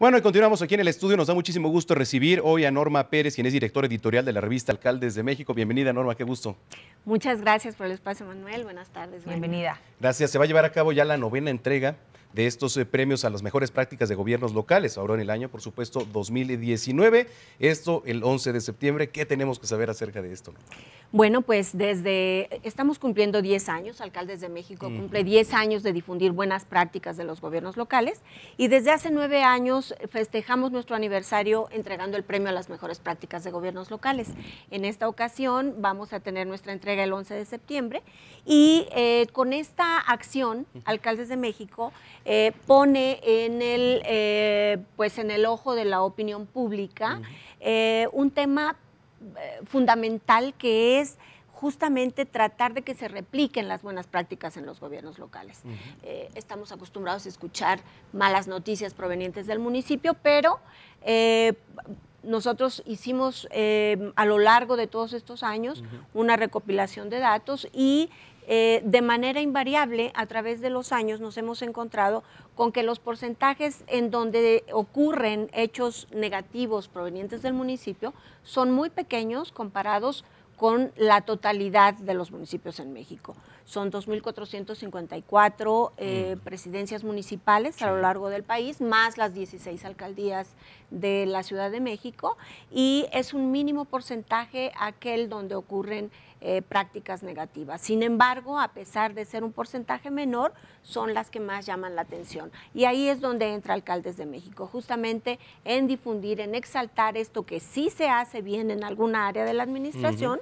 Bueno, y continuamos aquí en el estudio. Nos da muchísimo gusto recibir hoy a Norma Pérez, quien es directora editorial de la revista Alcaldes de México. Bienvenida, Norma, qué gusto. Muchas gracias por el espacio, Manuel. Buenas tardes. Bienvenida. Gracias. Se va a llevar a cabo ya la novena entrega de estos eh, premios a las mejores prácticas de gobiernos locales, ahora en el año, por supuesto, 2019. Esto el 11 de septiembre. ¿Qué tenemos que saber acerca de esto? Bueno, pues desde, estamos cumpliendo 10 años, Alcaldes de México cumple 10 años de difundir buenas prácticas de los gobiernos locales y desde hace 9 años festejamos nuestro aniversario entregando el premio a las mejores prácticas de gobiernos locales. En esta ocasión vamos a tener nuestra entrega el 11 de septiembre y eh, con esta acción, Alcaldes de México eh, pone en el, eh, pues en el ojo de la opinión pública un tema eh, fundamental que es justamente tratar de que se repliquen las buenas prácticas en los gobiernos locales. Eh, estamos acostumbrados a escuchar malas noticias provenientes del municipio, pero eh, nosotros hicimos a lo largo de todos estos años una recopilación de datos y eh, de manera invariable a través de los años nos hemos encontrado con que los porcentajes en donde ocurren hechos negativos provenientes del municipio son muy pequeños comparados con la totalidad de los municipios en México. Son 2.454 eh, mm. presidencias municipales a lo largo del país, más las 16 alcaldías de la Ciudad de México, y es un mínimo porcentaje aquel donde ocurren eh, prácticas negativas. Sin embargo, a pesar de ser un porcentaje menor, son las que más llaman la atención. Y ahí es donde entra Alcaldes de México, justamente en difundir, en exaltar esto que sí se hace bien en alguna área de la administración,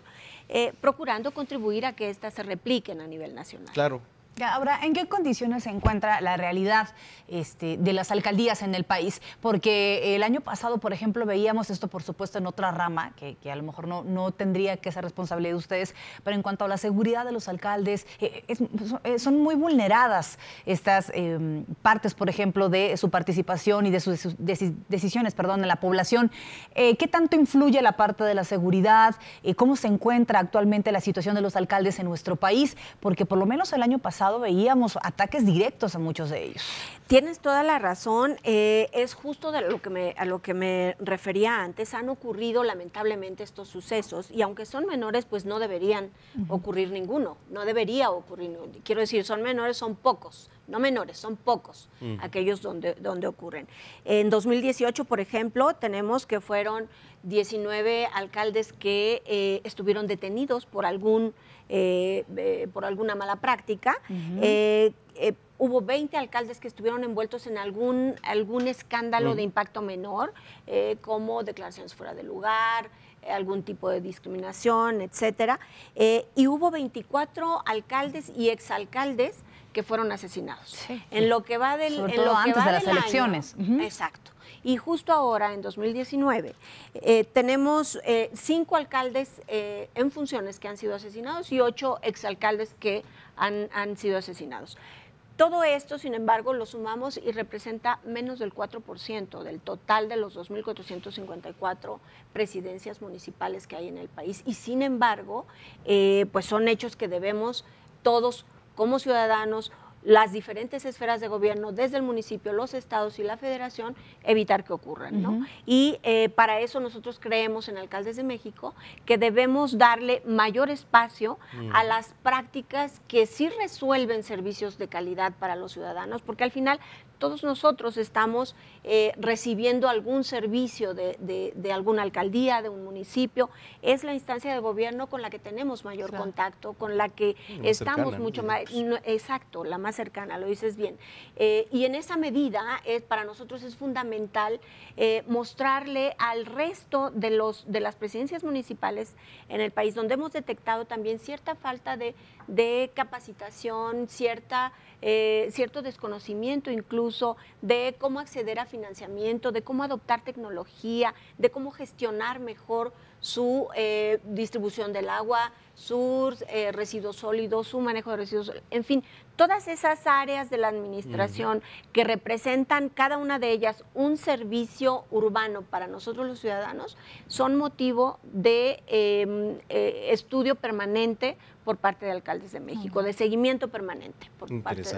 eh, procurando contribuir a que éstas se repliquen a nivel nacional. Claro, Ahora, ¿en qué condiciones se encuentra la realidad este, de las alcaldías en el país? Porque el año pasado, por ejemplo, veíamos esto, por supuesto, en otra rama, que, a lo mejor no, tendría que ser responsabilidad de ustedes, pero en cuanto a la seguridad de los alcaldes, eh, pues, eh, son muy vulneradas estas eh, partes, por ejemplo, de su participación y de sus decisiones perdón, en la población. ¿Qué tanto influye la parte de la seguridad? ¿Cómo se encuentra actualmente la situación de los alcaldes en nuestro país? Porque por lo menos el año pasado, veíamos ataques directos a muchos de ellos. Tienes toda la razón. Eh, es justo de lo que me, a lo que me refería antes. Han ocurrido lamentablemente estos sucesos y aunque son menores, pues no deberían ocurrir ninguno. No debería ocurrir. Quiero decir, son menores, son pocos no menores, son pocos mm. aquellos donde, donde ocurren. En 2018, por ejemplo, tenemos que fueron 19 alcaldes que eh, estuvieron detenidos por, algún, eh, eh, por alguna mala práctica. Hubo 20 alcaldes que estuvieron envueltos en algún, algún escándalo mm. de impacto menor, como declaraciones fuera de lugar, algún tipo de discriminación, etcétera. Eh, y hubo 24 alcaldes y exalcaldes que fueron asesinados. En lo que va del en lo antes de las elecciones. Exacto. Y justo ahora, en 2019, eh, tenemos eh, cinco alcaldes en funciones que han sido asesinados y ocho exalcaldes que han, han sido asesinados. Todo esto, sin embargo, lo sumamos y representa menos del 4% del total de los 2.454 presidencias municipales que hay en el país. Y sin embargo, eh, pues son hechos que debemos todos como ciudadanos las diferentes esferas de gobierno, desde el municipio, los estados y la federación, evitar que ocurran. Y eh, para eso nosotros creemos en Alcaldes de México que debemos darle mayor espacio mm. a las prácticas que sí resuelven servicios de calidad para los ciudadanos, porque al final todos nosotros estamos eh, recibiendo algún servicio de, alguna alcaldía, de un municipio. Es la instancia de gobierno con la que tenemos mayor contacto, con la que estamos mucho más, exacto, la más cercana, lo dices bien. Eh, y en esa medida, para nosotros es fundamental eh, mostrarle al resto de, los, de las presidencias municipales en el país, donde hemos detectado también cierta falta de, de capacitación, cierta, cierto desconocimiento incluso de cómo acceder a financiamiento, de cómo adoptar tecnología, de cómo gestionar mejor su eh, distribución del agua, sus eh, residuos sólidos, su manejo de residuos, en fin, todas esas áreas de la administración que representan cada una de ellas un servicio urbano para nosotros los ciudadanos son motivo de em, eh, estudio permanente por parte de alcaldes de México, de seguimiento permanente por parte de,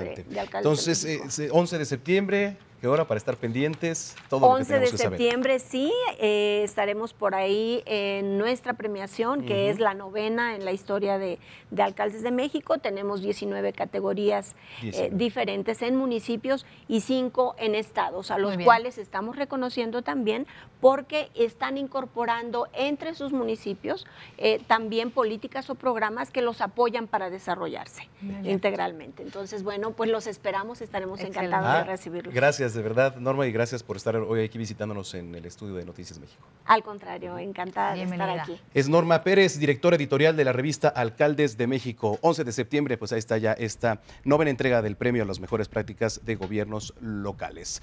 alcaldes. Entonces, de México. Entonces, eh, 11 de septiembre, ¿Qué hora para estar pendientes? Todo 11 de septiembre, sí, eh, estaremos por ahí en nuestra premiación, que es la novena en la historia de, alcaldes de México. Tenemos 19 categorías eh, diferentes en municipios y 5 en estados, a los cuales estamos reconociendo también porque están incorporando entre sus municipios eh, también políticas o programas que los apoyan para desarrollarse integralmente. Entonces, bueno, pues los esperamos, estaremos encantados de recibirlos. Ah, gracias de verdad, Norma, y gracias por estar hoy aquí visitándonos en el estudio de Noticias México. Al contrario, encantada de estar aquí. Es Norma Pérez, directora editorial de la revista Alcaldes de México. 11 de septiembre, pues ahí está ya esta novena entrega del premio a las mejores prácticas de gobiernos locales.